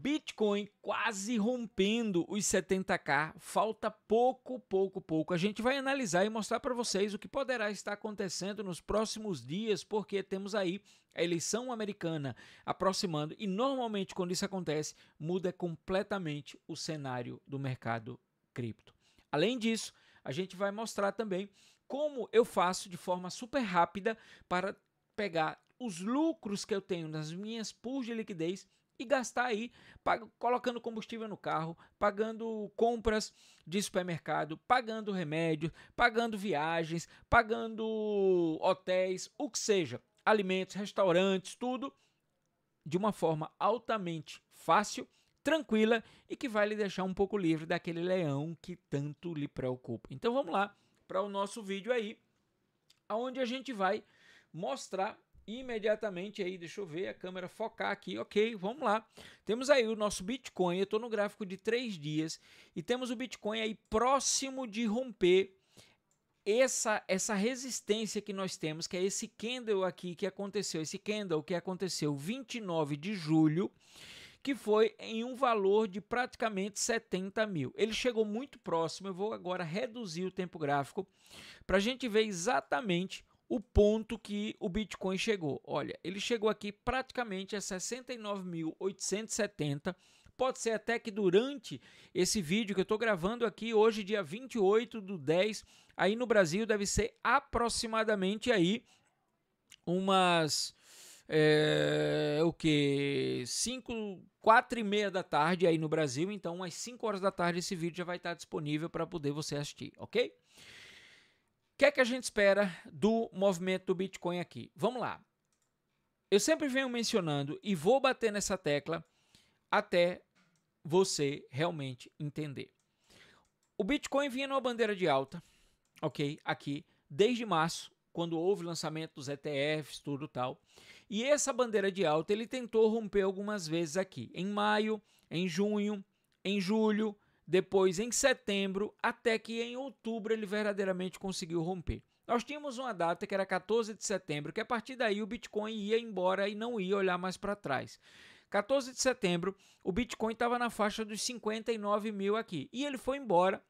Bitcoin quase rompendo os 70k. Falta pouco, pouco, pouco. A gente vai analisar e mostrar para vocês o que poderá estar acontecendo nos próximos dias, porque temos aí a eleição americana aproximando e normalmente quando isso acontece, muda completamente o cenário do mercado cripto. Além disso, a gente vai mostrar também como eu faço de forma super rápida para pegar os lucros que eu tenho nas minhas pools de liquidez e gastar aí colocando combustível no carro, pagando compras de supermercado, pagando remédios, pagando viagens, pagando hotéis, o que seja, alimentos, restaurantes, tudo de uma forma altamente fácil, tranquila e que vai lhe deixar um pouco livre daquele leão que tanto lhe preocupa. Então vamos lá para o nosso vídeo aí, aonde a gente vai mostrar imediatamente aí, deixa eu ver a câmera focar aqui, ok, vamos lá. Temos aí o nosso Bitcoin, eu estou no gráfico de três dias e temos o Bitcoin aí próximo de romper essa essa resistência que nós temos, que é esse candle aqui que aconteceu, esse candle que aconteceu 29 de julho, que foi em um valor de praticamente 70 mil. Ele chegou muito próximo, eu vou agora reduzir o tempo gráfico para a gente ver exatamente o ponto que o Bitcoin chegou. Olha, ele chegou aqui praticamente a 69.870. Pode ser até que durante esse vídeo que eu estou gravando aqui, hoje, dia 28 do 10, aí no Brasil deve ser aproximadamente aí umas. É, o que? 5, 4 e meia da tarde aí no Brasil. Então, às 5 horas da tarde, esse vídeo já vai estar disponível para poder você assistir, ok? que é que a gente espera do movimento do Bitcoin aqui? Vamos lá. Eu sempre venho mencionando e vou bater nessa tecla até você realmente entender. O Bitcoin vinha numa bandeira de alta, ok? Aqui, desde março, quando houve o lançamento dos ETFs, tudo tal. E essa bandeira de alta ele tentou romper algumas vezes aqui, em maio, em junho, em julho, depois em setembro, até que em outubro ele verdadeiramente conseguiu romper. Nós tínhamos uma data que era 14 de setembro, que a partir daí o Bitcoin ia embora e não ia olhar mais para trás. 14 de setembro, o Bitcoin estava na faixa dos 59 mil aqui. E ele foi embora,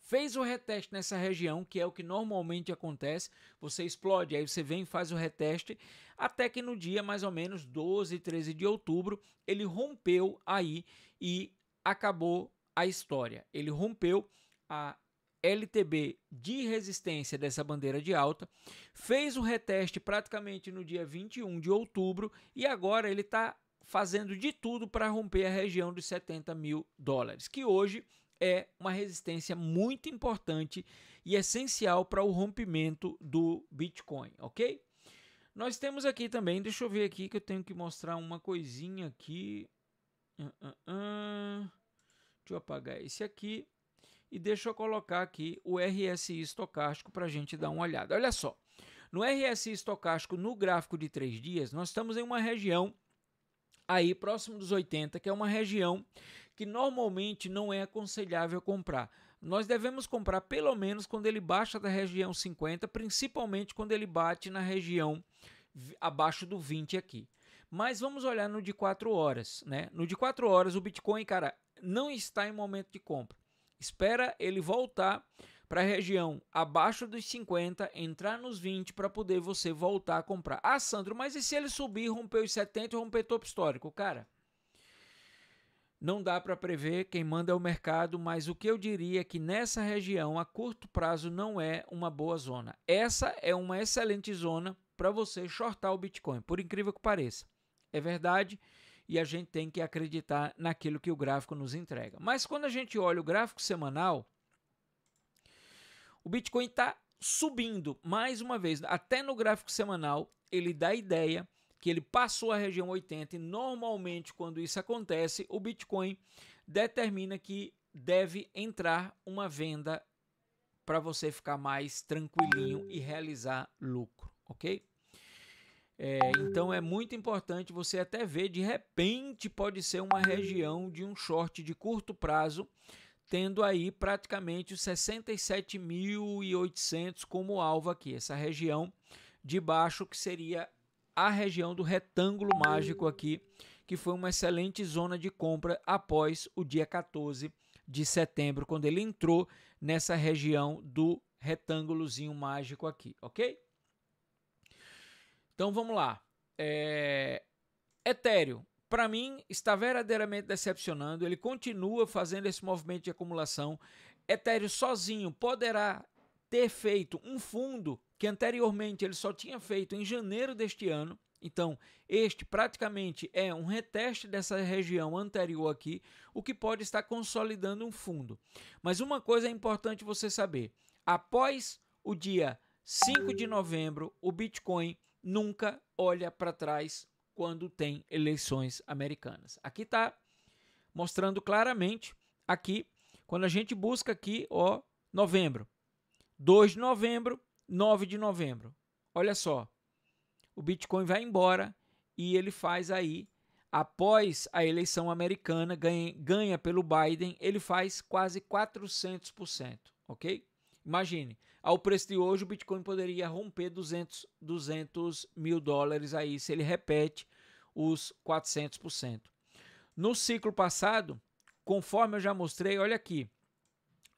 fez o reteste nessa região, que é o que normalmente acontece. Você explode, aí você vem e faz o reteste, até que no dia mais ou menos 12, 13 de outubro, ele rompeu aí e acabou a história. Ele rompeu a LTB de resistência dessa bandeira de alta, fez o reteste praticamente no dia 21 de outubro e agora ele está fazendo de tudo para romper a região dos 70 mil dólares, que hoje é uma resistência muito importante e essencial para o rompimento do Bitcoin, ok? Nós temos aqui também, deixa eu ver aqui que eu tenho que mostrar uma coisinha aqui. Uh, uh, uh. Deixa eu apagar esse aqui. E deixa eu colocar aqui o RSI estocástico para a gente dar uma olhada. Olha só, no RSI estocástico, no gráfico de 3 dias, nós estamos em uma região aí próximo dos 80, que é uma região que normalmente não é aconselhável comprar. Nós devemos comprar pelo menos quando ele baixa da região 50, principalmente quando ele bate na região abaixo do 20 aqui. Mas vamos olhar no de 4 horas, né? No de 4 horas o Bitcoin, cara, não está em momento de compra. Espera ele voltar para a região abaixo dos 50, entrar nos 20 para poder você voltar a comprar. Ah, Sandro, mas e se ele subir, romper os 70 e romper topo histórico? Cara, não dá para prever, quem manda é o mercado, mas o que eu diria é que nessa região a curto prazo não é uma boa zona. Essa é uma excelente zona para você shortar o Bitcoin, por incrível que pareça. É verdade e a gente tem que acreditar naquilo que o gráfico nos entrega. Mas quando a gente olha o gráfico semanal, o Bitcoin está subindo mais uma vez, até no gráfico semanal, ele dá a ideia que ele passou a região 80 e normalmente quando isso acontece, o Bitcoin determina que deve entrar uma venda para você ficar mais tranquilinho e realizar lucro, OK? É, então é muito importante você até ver, de repente pode ser uma região de um short de curto prazo, tendo aí praticamente os 67.800 como alvo aqui, essa região de baixo que seria a região do retângulo mágico aqui, que foi uma excelente zona de compra após o dia 14 de setembro, quando ele entrou nessa região do retângulozinho mágico aqui, ok? Então vamos lá. É... Ethereum, para mim, está verdadeiramente decepcionando. Ele continua fazendo esse movimento de acumulação. Ethereum sozinho poderá ter feito um fundo que anteriormente ele só tinha feito em janeiro deste ano. Então, este praticamente é um reteste dessa região anterior aqui, o que pode estar consolidando um fundo. Mas uma coisa é importante você saber: após o dia 5 de novembro, o Bitcoin nunca olha para trás quando tem eleições americanas. Aqui está mostrando claramente aqui quando a gente busca aqui, ó, novembro. 2 de novembro, 9 de novembro. Olha só. O Bitcoin vai embora e ele faz aí após a eleição americana ganha, ganha pelo Biden, ele faz quase 400%, OK? Imagine, ao preço de hoje, o Bitcoin poderia romper 200, 200 mil dólares aí, se ele repete os 400%. No ciclo passado, conforme eu já mostrei, olha aqui,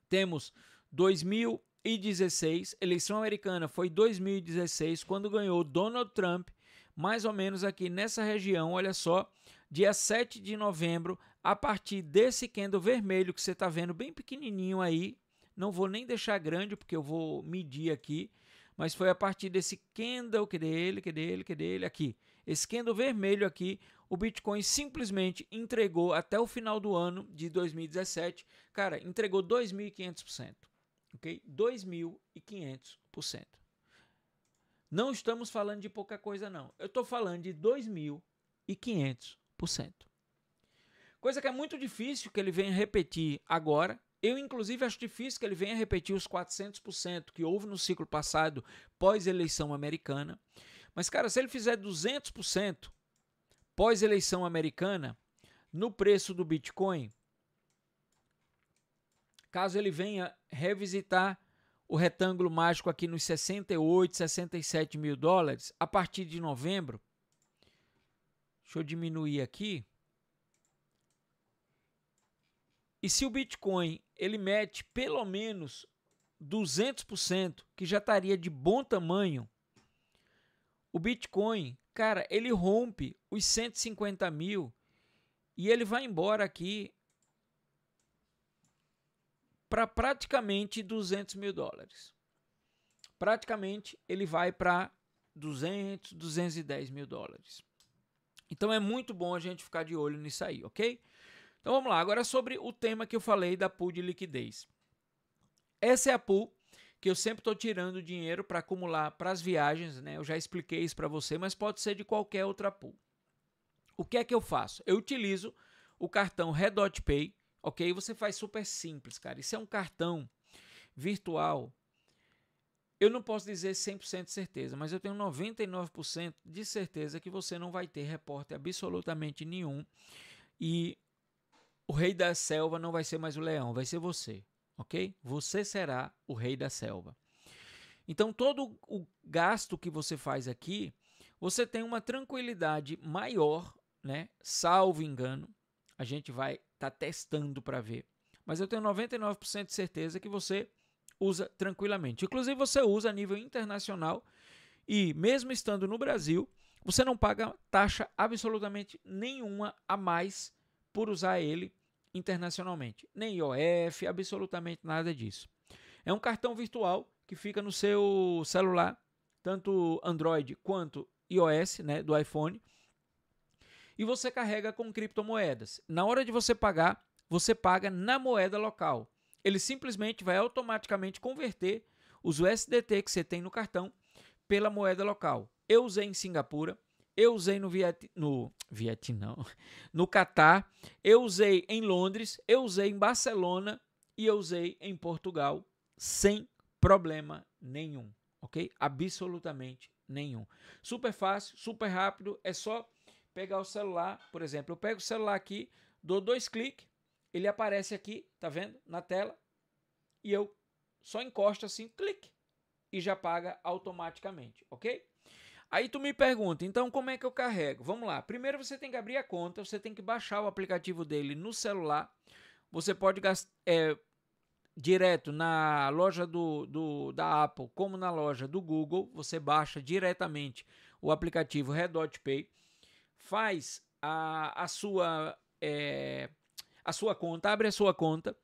temos 2016, eleição americana foi 2016, quando ganhou Donald Trump, mais ou menos aqui nessa região, olha só, dia 7 de novembro, a partir desse candle vermelho que você está vendo bem pequenininho aí, não vou nem deixar grande, porque eu vou medir aqui. Mas foi a partir desse candle, que dele, que dele, que dele, aqui. Esse candle vermelho aqui, o Bitcoin simplesmente entregou até o final do ano de 2017. Cara, entregou 2.500%. Ok? 2.500%. Não estamos falando de pouca coisa, não. Eu estou falando de 2.500%. Coisa que é muito difícil que ele venha repetir agora, eu, inclusive, acho difícil que ele venha repetir os 400% que houve no ciclo passado pós-eleição americana. Mas, cara, se ele fizer 200% pós-eleição americana no preço do Bitcoin, caso ele venha revisitar o retângulo mágico aqui nos 68, 67 mil dólares, a partir de novembro, deixa eu diminuir aqui. E se o Bitcoin ele mete pelo menos 200%, que já estaria de bom tamanho, o Bitcoin, cara, ele rompe os 150 mil e ele vai embora aqui para praticamente 200 mil dólares. Praticamente ele vai para 200, 210 mil dólares. Então é muito bom a gente ficar de olho nisso aí, ok? Então vamos lá, agora sobre o tema que eu falei da pool de liquidez. Essa é a pool que eu sempre estou tirando dinheiro para acumular para as viagens, né? Eu já expliquei isso para você, mas pode ser de qualquer outra pool. O que é que eu faço? Eu utilizo o cartão Redot Pay, ok? Você faz super simples, cara. Isso é um cartão virtual. Eu não posso dizer 100% de certeza, mas eu tenho 99% de certeza que você não vai ter reporte absolutamente nenhum e o rei da selva não vai ser mais o leão, vai ser você, ok? Você será o rei da selva. Então, todo o gasto que você faz aqui, você tem uma tranquilidade maior, né? Salvo engano, a gente vai estar tá testando para ver. Mas eu tenho 99% de certeza que você usa tranquilamente. Inclusive, você usa a nível internacional e, mesmo estando no Brasil, você não paga taxa absolutamente nenhuma a mais por usar ele internacionalmente. Nem IOF, absolutamente nada disso. É um cartão virtual que fica no seu celular, tanto Android quanto iOS, né, do iPhone. E você carrega com criptomoedas. Na hora de você pagar, você paga na moeda local. Ele simplesmente vai automaticamente converter os USDT que você tem no cartão pela moeda local. Eu usei em Singapura, eu usei no, Viet... no Vietnã, no Catar, eu usei em Londres, eu usei em Barcelona e eu usei em Portugal sem problema nenhum, ok? Absolutamente nenhum. Super fácil, super rápido, é só pegar o celular, por exemplo, eu pego o celular aqui, dou dois cliques, ele aparece aqui, tá vendo? Na tela, e eu só encosto assim, clique, e já paga automaticamente, ok? Aí tu me pergunta, então como é que eu carrego? Vamos lá. Primeiro você tem que abrir a conta, você tem que baixar o aplicativo dele no celular. Você pode gastar é, direto na loja do, do, da Apple, como na loja do Google. Você baixa diretamente o aplicativo Redot Pay, faz a, a sua é, a sua conta, abre a sua conta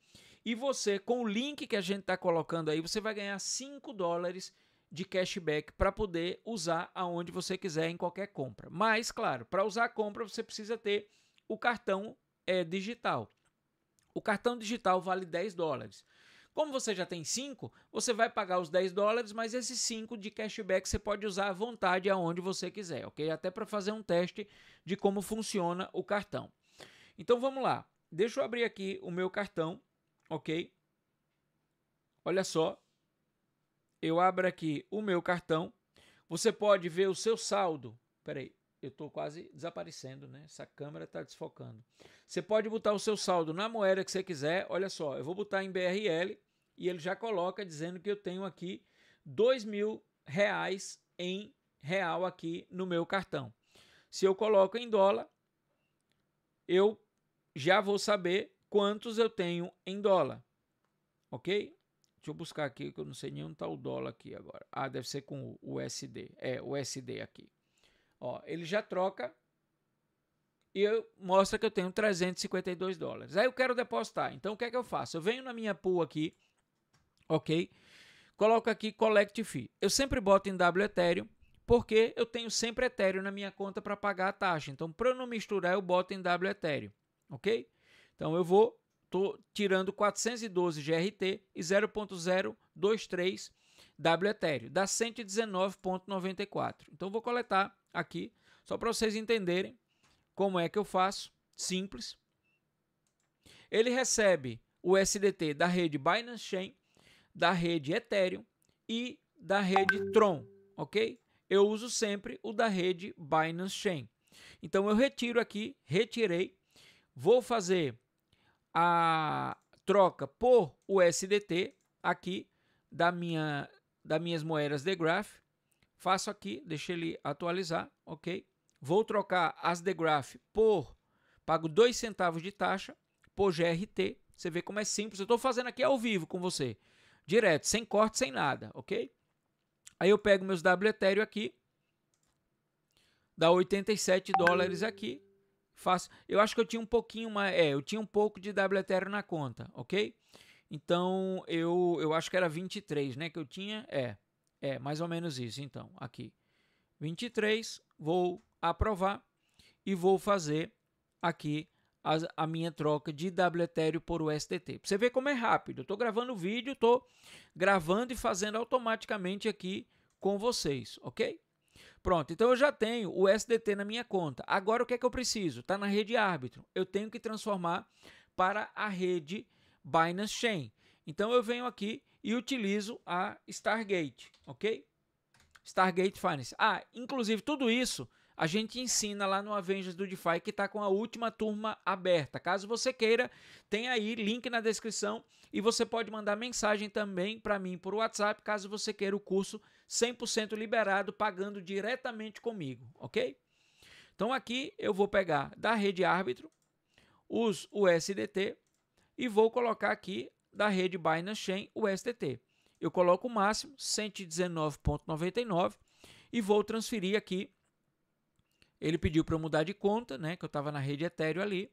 e você, com o link que a gente está colocando aí, você vai ganhar 5 dólares de cashback para poder usar aonde você quiser em qualquer compra. Mas, claro, para usar a compra você precisa ter o cartão é, digital. O cartão digital vale 10 dólares. Como você já tem 5, você vai pagar os 10 dólares, mas esses 5 de cashback você pode usar à vontade aonde você quiser, ok? Até para fazer um teste de como funciona o cartão. Então vamos lá. Deixa eu abrir aqui o meu cartão, ok? Olha só, eu abro aqui o meu cartão, você pode ver o seu saldo. Peraí, eu estou quase desaparecendo, né? Essa câmera está desfocando. Você pode botar o seu saldo na moeda que você quiser. Olha só, eu vou botar em BRL e ele já coloca dizendo que eu tenho aqui dois mil reais em real aqui no meu cartão. Se eu coloco em dólar, eu já vou saber quantos eu tenho em dólar, ok? Deixa eu buscar aqui que eu não sei nem onde está o dólar aqui agora. Ah, deve ser com o USD. É, o USD aqui. Ó, ele já troca e eu, mostra que eu tenho 352 dólares. Aí eu quero depositar. Então o que é que eu faço? Eu venho na minha pool aqui, ok? Coloco aqui Collect Fee. Eu sempre boto em W Ethereum, porque eu tenho sempre Ethereum na minha conta para pagar a taxa. Então para eu não misturar, eu boto em W Ethereum, ok? Então eu vou tirando 412 GRT e 0.023 W da dá 119.94. Então vou coletar aqui, só para vocês entenderem como é que eu faço, simples. Ele recebe o SDT da rede Binance Chain, da rede Ethereum e da rede Tron, ok? Eu uso sempre o da rede Binance Chain. Então eu retiro aqui, retirei, vou fazer a troca por USDT aqui da minha das minhas moedas de graph. Faço aqui, deixa ele atualizar, OK? Vou trocar as de graph por pago 2 centavos de taxa por GRT. Você vê como é simples. Eu estou fazendo aqui ao vivo com você, direto, sem corte, sem nada, OK? Aí eu pego meus W Ethereum aqui, dá 87 dólares aqui, faço. Eu acho que eu tinha um pouquinho mais. É, eu tinha um pouco de WTR na conta, ok? Então eu, eu acho que era 23, né? Que eu tinha. É, é, mais ou menos isso. Então, aqui. 23, vou aprovar e vou fazer aqui a, a, minha troca de WTR por USDT. Você vê como é rápido. Eu estou gravando o vídeo, estou gravando e fazendo automaticamente aqui com vocês, ok? Pronto, então eu já tenho o SDT na minha conta. Agora o que é que eu preciso? Está na rede árbitro. Eu tenho que transformar para a rede Binance Chain. Então eu venho aqui e utilizo a Stargate, ok? Stargate Finance. Ah, inclusive tudo isso a gente ensina lá no Avengers do DeFi que está com a última turma aberta. Caso você queira, tem aí link na descrição e você pode mandar mensagem também para mim por WhatsApp caso você queira o curso 100% liberado, pagando diretamente comigo, ok? Então aqui eu vou pegar da rede árbitro os USDT e vou colocar aqui da rede Binance Chain o sdt. Eu coloco o máximo 119.99 e vou transferir aqui. Ele pediu para eu mudar de conta, né, que eu estava na rede Ethereum ali.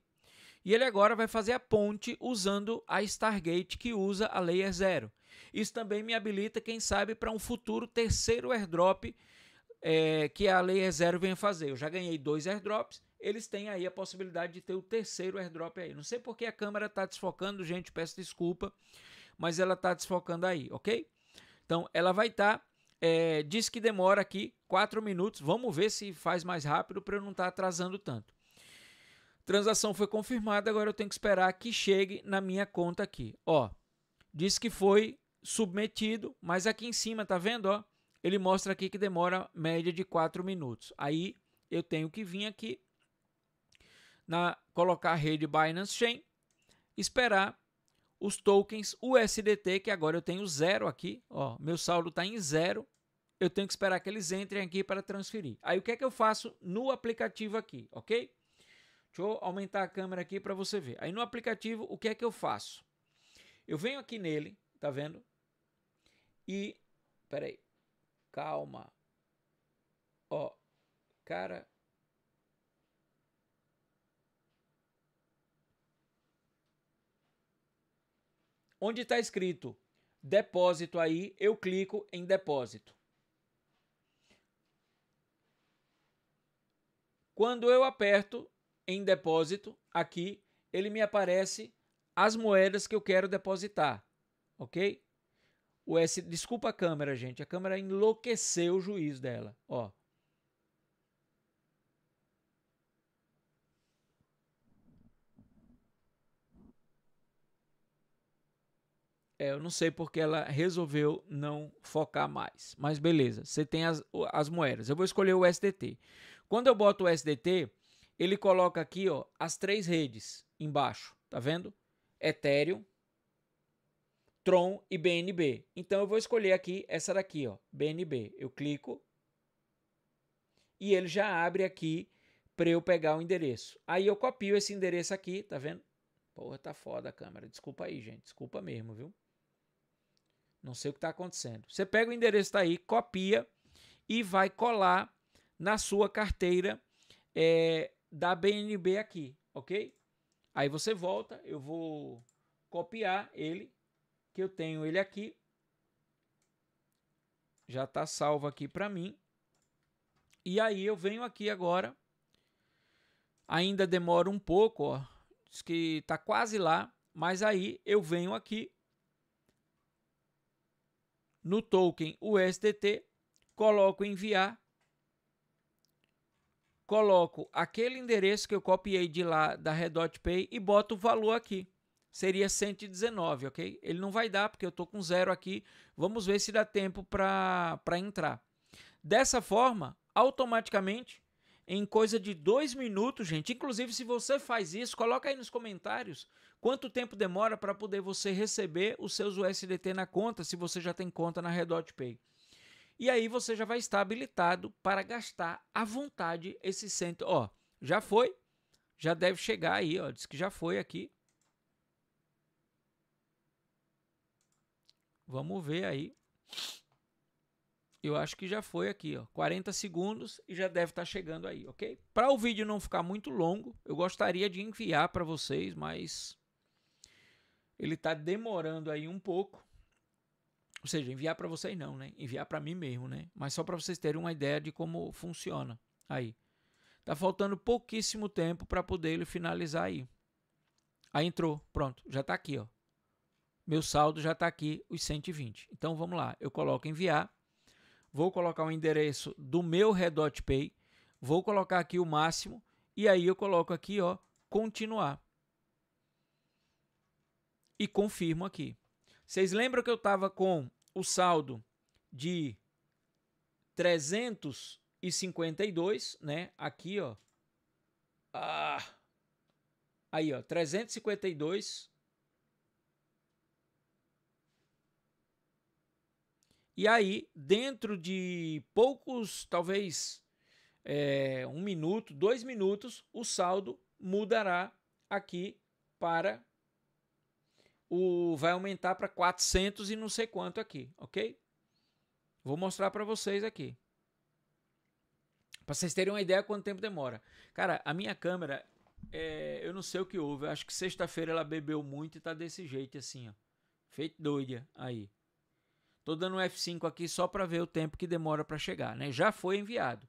E ele agora vai fazer a ponte usando a Stargate que usa a Layer Zero. Isso também me habilita, quem sabe, para um futuro terceiro airdrop é, que a Layer Zero venha fazer. Eu já ganhei dois airdrops, eles têm aí a possibilidade de ter o terceiro airdrop aí. Não sei porque a câmera está desfocando, gente, peço desculpa, mas ela está desfocando aí, ok? Então, ela vai estar. Tá, é, diz que demora aqui 4 minutos. Vamos ver se faz mais rápido para eu não estar tá atrasando tanto. Transação foi confirmada, agora eu tenho que esperar que chegue na minha conta aqui. Ó, diz que foi submetido, mas aqui em cima, tá vendo? Ó, ele mostra aqui que demora média de 4 minutos. Aí eu tenho que vir aqui na colocar a rede Binance Chain, esperar os tokens USDT, que agora eu tenho zero aqui, ó, meu saldo está em zero, eu tenho que esperar que eles entrem aqui para transferir. Aí o que é que eu faço no aplicativo aqui, ok? Deixa eu aumentar a câmera aqui para você ver. Aí no aplicativo, o que é que eu faço? Eu venho aqui nele, tá vendo? E, peraí, calma. Ó, cara... Onde está escrito depósito aí, eu clico em depósito. Quando eu aperto, em depósito, aqui ele me aparece as moedas que eu quero depositar, ok? O S, desculpa a câmera, gente, a câmera enlouqueceu o juiz dela, ó. É, eu não sei porque ela resolveu não focar mais. Mas beleza, você tem as, as moedas. Eu vou escolher o SDT. Quando eu boto o SDT, ele coloca aqui ó, as três redes embaixo, tá vendo? Ethereum, Tron e BNB. Então eu vou escolher aqui essa daqui, ó, BNB. Eu clico e ele já abre aqui para eu pegar o endereço. Aí eu copio esse endereço aqui, tá vendo? Porra, tá foda a câmera. Desculpa aí, gente. Desculpa mesmo, viu? Não sei o que tá acontecendo. Você pega o endereço tá aí, copia e vai colar na sua carteira é, da BNB aqui, ok? Aí você volta, eu vou copiar ele, que eu tenho ele aqui. Já está salvo aqui para mim. E aí eu venho aqui agora. Ainda demora um pouco, ó. Diz que está quase lá, mas aí eu venho aqui no token USDT, coloco enviar coloco aquele endereço que eu copiei de lá da Redot Pay e boto o valor aqui. Seria 119, ok? Ele não vai dar porque eu estou com zero aqui. Vamos ver se dá tempo para entrar. Dessa forma, automaticamente, em coisa de dois minutos, gente. Inclusive, se você faz isso, coloca aí nos comentários quanto tempo demora para poder você receber os seus USDT na conta, se você já tem conta na Redot Pay. E aí você já vai estar habilitado para gastar à vontade esse cento. Ó, já foi. Já deve chegar aí, ó. Diz que já foi aqui. Vamos ver aí. Eu acho que já foi aqui, ó. 40 segundos e já deve estar chegando aí, ok? Para o vídeo não ficar muito longo, eu gostaria de enviar para vocês, mas ele está demorando aí um pouco. Ou seja, enviar para vocês não, né? Enviar para mim mesmo, né? Mas só para vocês terem uma ideia de como funciona aí. Tá faltando pouquíssimo tempo para poder ele finalizar aí. Aí entrou, pronto, já está aqui, ó. Meu saldo já está aqui, os 120. Então vamos lá, eu coloco enviar. Vou colocar o endereço do meu Redot Pay. Vou colocar aqui o máximo e aí eu coloco aqui, ó, continuar. E confirmo aqui. Vocês lembram que eu estava com o saldo de 352, né? Aqui, ó. Ah, aí, ó, 352. E aí, dentro de poucos, talvez é, um minuto, dois minutos, o saldo mudará aqui para o, vai aumentar para 400 e não sei quanto aqui, ok? Vou mostrar para vocês aqui. Para vocês terem uma ideia quanto tempo demora. Cara, a minha câmera, é, eu não sei o que houve. Acho que sexta-feira ela bebeu muito e tá desse jeito assim, ó. Feito doida aí. Tô dando um F5 aqui só para ver o tempo que demora para chegar, né? Já foi enviado.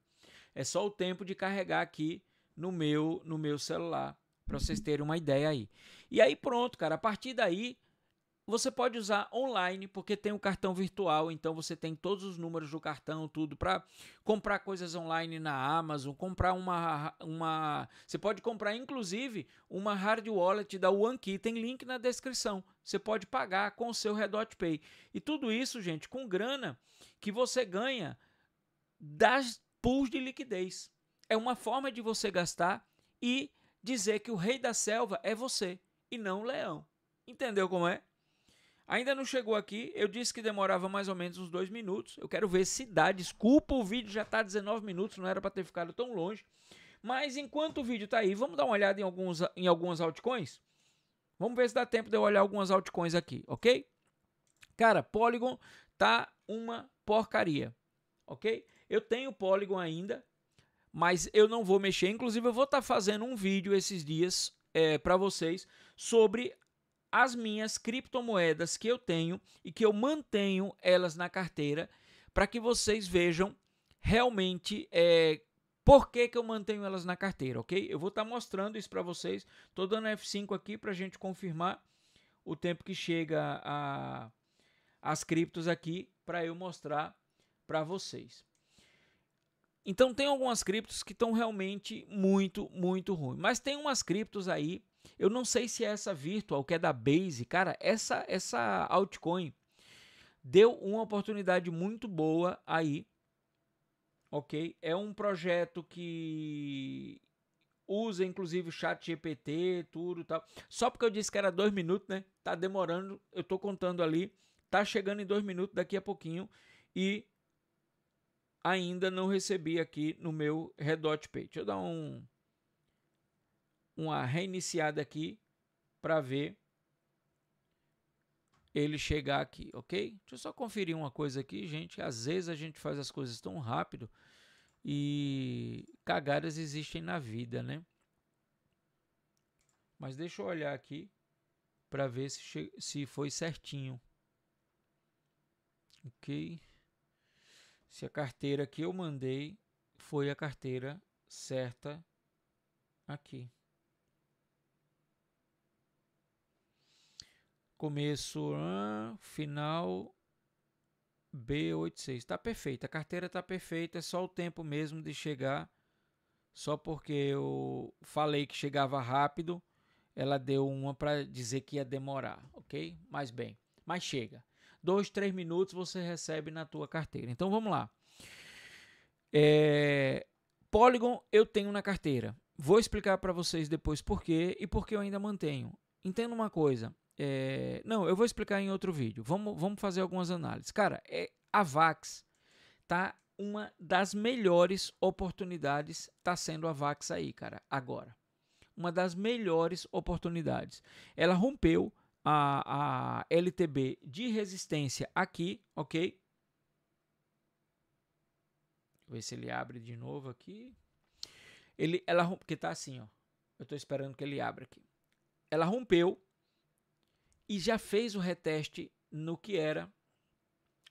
É só o tempo de carregar aqui no meu no meu celular para vocês terem uma ideia aí. E aí pronto, cara, a partir daí você pode usar online porque tem um cartão virtual, então você tem todos os números do cartão, tudo para comprar coisas online na Amazon, comprar uma uma, você pode comprar inclusive uma hard wallet da OneKey, tem link na descrição. Você pode pagar com o seu Redot Pay. E tudo isso, gente, com grana que você ganha das pools de liquidez. É uma forma de você gastar e dizer que o rei da selva é você e não leão. Entendeu como é? Ainda não chegou aqui, eu disse que demorava mais ou menos uns dois minutos. Eu quero ver se dá. Desculpa, o vídeo já está 19 minutos, não era para ter ficado tão longe. Mas enquanto o vídeo está aí, vamos dar uma olhada em, alguns, em algumas altcoins? Vamos ver se dá tempo de eu olhar algumas altcoins aqui, ok? Cara, Polygon tá uma porcaria, ok? Eu tenho Polygon ainda, mas eu não vou mexer. Inclusive, eu vou estar tá fazendo um vídeo esses dias é, para vocês sobre as minhas criptomoedas que eu tenho e que eu mantenho elas na carteira para que vocês vejam realmente é, por que, que eu mantenho elas na carteira, ok? Eu vou estar tá mostrando isso para vocês. Estou dando F5 aqui para a gente confirmar o tempo que chega a, as criptos aqui para eu mostrar para vocês. Então tem algumas criptos que estão realmente muito, muito ruim. Mas tem umas criptos aí eu não sei se é essa Virtual, que é da Base, cara, essa essa altcoin deu uma oportunidade muito boa aí. OK? É um projeto que usa inclusive o chat GPT, tudo tal. Só porque eu disse que era dois minutos, né? Tá demorando, eu tô contando ali. Tá chegando em dois minutos daqui a pouquinho e ainda não recebi aqui no meu Redot Pay. Deixa eu dar um uma reiniciada aqui para ver ele chegar aqui, ok? Deixa eu só conferir uma coisa aqui, gente. Às vezes a gente faz as coisas tão rápido e cagadas existem na vida, né? Mas deixa eu olhar aqui para ver se, se foi certinho. Ok? Se a carteira que eu mandei foi a carteira certa aqui. Começo, final B86. Está perfeita, a carteira está perfeita, é só o tempo mesmo de chegar. Só porque eu falei que chegava rápido, ela deu uma para dizer que ia demorar, ok? Mas bem, mas chega. Dois, três minutos você recebe na tua carteira. Então vamos lá. É, Polygon eu tenho na carteira. Vou explicar para vocês depois por quê e por que eu ainda mantenho. Entenda uma coisa. É, não, eu vou explicar em outro vídeo. Vamos, vamos fazer algumas análises. Cara, é, a VAX tá uma das melhores oportunidades, tá sendo a VAX aí, cara, agora. Uma das melhores oportunidades. Ela rompeu a, a LTB de resistência aqui, ok? Vou ver se ele abre de novo aqui. Ele, ela porque tá assim, ó. Eu tô esperando que ele abra aqui. Ela rompeu e já fez o reteste no que era.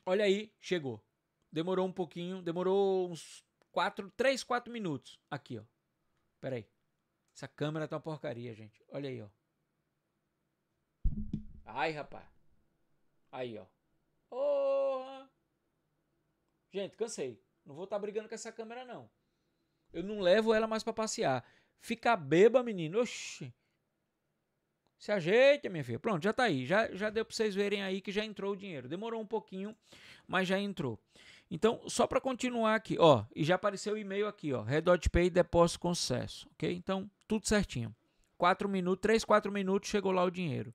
Olha aí, chegou. Demorou um pouquinho, demorou uns 4, 3, 4 minutos. Aqui, ó. Pera aí. Essa câmera tá uma porcaria, gente. Olha aí, ó. Ai, rapaz. Aí, ó. Oh! Gente, cansei. Não vou estar tá brigando com essa câmera, não. Eu não levo ela mais para passear. Ficar beba, menino. Oxi. Se ajeita, minha filha. Pronto, já tá aí. Já, já deu para vocês verem aí que já entrou o dinheiro. Demorou um pouquinho, mas já entrou. Então, só para continuar aqui, ó. E já apareceu o e-mail aqui, ó. Redot Pay depósito com sucesso, ok? Então, tudo certinho. 4 minutos, 3, 4 minutos, chegou lá o dinheiro.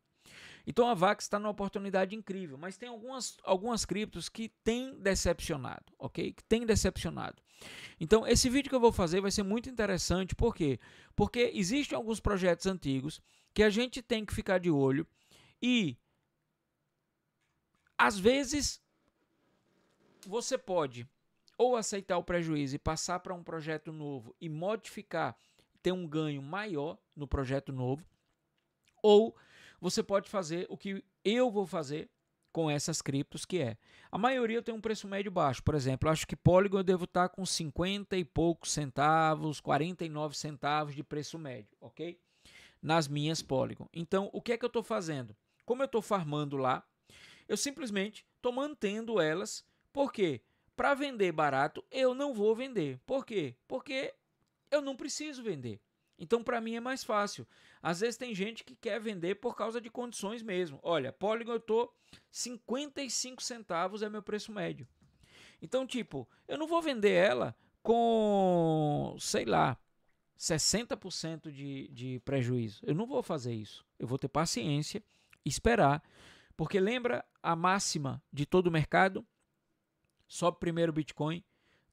Então a VAX está numa oportunidade incrível, mas tem algumas, algumas criptos que tem decepcionado, ok? Que tem decepcionado. Então esse vídeo que eu vou fazer vai ser muito interessante, por quê? Porque existem alguns projetos antigos que a gente tem que ficar de olho e às vezes você pode ou aceitar o prejuízo e passar para um projeto novo e modificar, ter um ganho maior no projeto novo, ou você pode fazer o que eu vou fazer com essas criptos, que é a maioria tem um preço médio baixo. Por exemplo, acho que Polygon eu devo estar tá com 50 e poucos centavos, 49 centavos de preço médio, ok? nas minhas Polygon. Então, o que é que eu estou fazendo? Como eu estou farmando lá, eu simplesmente estou mantendo elas, porque para vender barato eu não vou vender. Por quê? Porque eu não preciso vender. Então, para mim é mais fácil. Às vezes tem gente que quer vender por causa de condições mesmo. Olha, Polygon eu tô 55 centavos é meu preço médio. Então, tipo, eu não vou vender ela com, sei lá, 60% de, de prejuízo. Eu não vou fazer isso. Eu vou ter paciência, esperar, porque lembra a máxima de todo o mercado? Sobe primeiro o Bitcoin,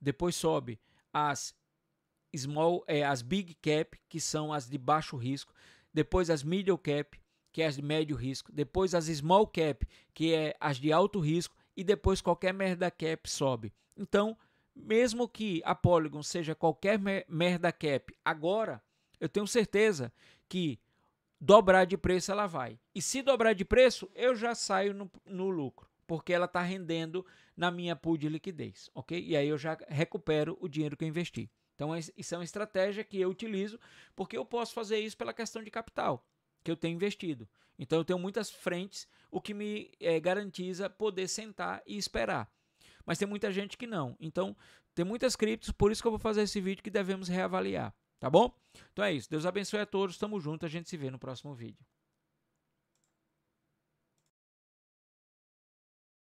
depois sobe as small, é, as big cap, que são as de baixo risco, depois as middle cap, que é as de médio risco, depois as small cap, que é as de alto risco, e depois qualquer merda cap sobe. Então, mesmo que a Polygon seja qualquer merda cap agora, eu tenho certeza que dobrar de preço ela vai. E se dobrar de preço, eu já saio no, no lucro, porque ela está rendendo na minha pool de liquidez, ok? E aí eu já recupero o dinheiro que eu investi. Então, é, isso é uma estratégia que eu utilizo, porque eu posso fazer isso pela questão de capital que eu tenho investido. Então, eu tenho muitas frentes, o que me é, garantiza poder sentar e esperar. Mas tem muita gente que não. Então, tem muitas criptos, por isso que eu vou fazer esse vídeo que devemos reavaliar, tá bom? Então é isso. Deus abençoe a todos. Tamo junto. A gente se vê no próximo vídeo.